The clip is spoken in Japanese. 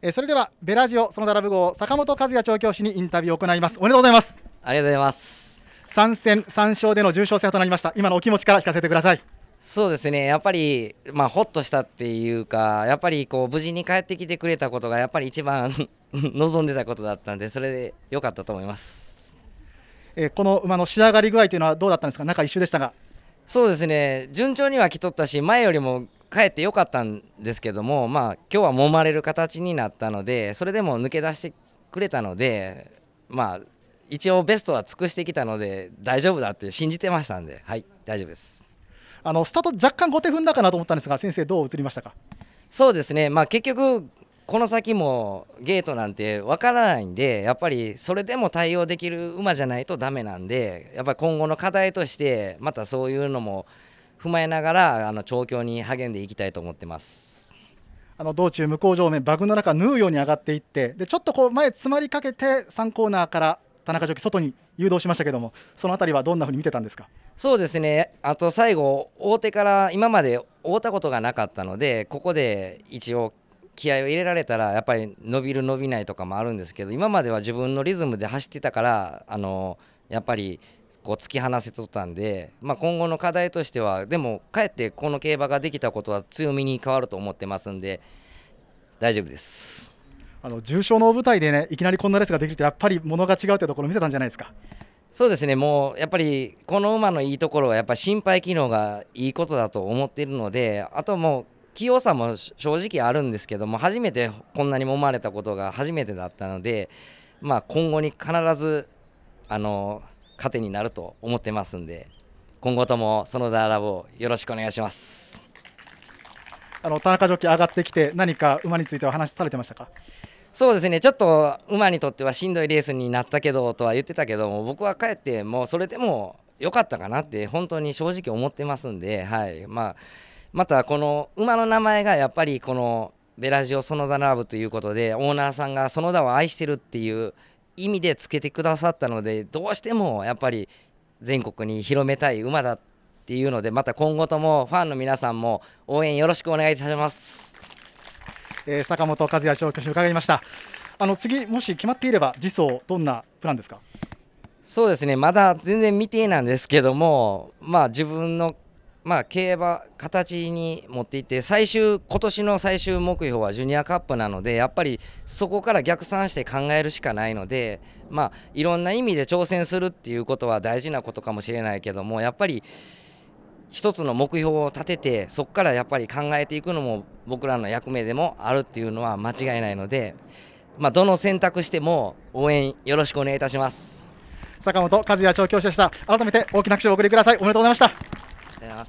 えー、それではベラジオそのダラブ号坂本和也調教師にインタビューを行いますおめでとうございますありがとうございます参戦参勝での重賞制となりました今のお気持ちから聞かせてくださいそうですねやっぱり、まあ、ほっとしたっていうかやっぱりこう無事に帰ってきてくれたことがやっぱり一番 望んでたことだったんでそれで良かったと思います、えー、この馬の仕上がり具合というのはどうだったんですか中一周でしたがそうですね順調には来とったし前よりも帰ってよかったんですけども、まあ、今日は揉まれる形になったのでそれでも抜け出してくれたので、まあ、一応ベストは尽くしてきたので大丈夫だって信じてましたんで、はい、大丈夫ですあのスタート若干後手踏んだかなと思ったんですが先生、どう映りましたかそうですね、まあ、結局この先もゲートなんてわからないんでやっぱりそれでも対応できる馬じゃないとだめなんでやっぱり今後の課題としてまたそういうのも。踏まえながらあの調教に励んでいきたいと思ってます。あの道中向こう面バグの中縫うように上がっていってでちょっとこう前詰まりかけて3コーナーから田中ジョ外に誘導しましたけどもその辺りはどんなふうに見てたんですかそうですねあと最後大手から今まで覆ったことがなかったのでここで一応気合を入れられたらやっぱり伸びる伸びないとかもあるんですけど今までは自分のリズムで走ってたからあのやっぱりこう突き放せとったんで、まあ、今後の課題としてはでもかえってこの競馬ができたことは強みに変わると思ってますんで大丈夫です。あの重賞の舞台でねいきなりこんなレースができるとやっぱり物が違うってところ見せたんじゃないですか。そうですねもうやっぱりこの馬のいいところはやっぱ心肺機能がいいことだと思っているのであともう器用さも正直あるんですけども初めてこんなに揉まれたことが初めてだったので、まあ、今後に必ずあの糧になると思ってますんで今後とも園田ラボよろしくお願いしますあの田中ジョッキ上がってきて何か馬についてお話しされてましたかそうですねちょっと馬にとってはしんどいレースになったけどとは言ってたけども僕は帰ってもうそれでも良かったかなって本当に正直思ってますんで、はいまあ、またこの馬の名前がやっぱりこのベラジオ園田ラブということでオーナーさんが園田を愛してるっていう意味でつけてくださったのでどうしてもやっぱり全国に広めたい馬だっていうのでまた今後ともファンの皆さんも応援よろしくお願いいたします、えー、坂本和也調教師伺いましたあの次もし決まっていれば次走どんなプランですかそうですねまだ全然未定なんですけどもまあ自分のまあ、競馬形に持っていって最終今年の最終目標はジュニアカップなのでやっぱりそこから逆算して考えるしかないので、まあ、いろんな意味で挑戦するっていうことは大事なことかもしれないけどもやっぱり一つの目標を立ててそこからやっぱり考えていくのも僕らの役目でもあるっていうのは間違いないので、まあ、どの選択しても応援よろしくお願いいたします。坂本和也調教師でした改めて大きな拍手をお送りくださいおめでとうございました对啊。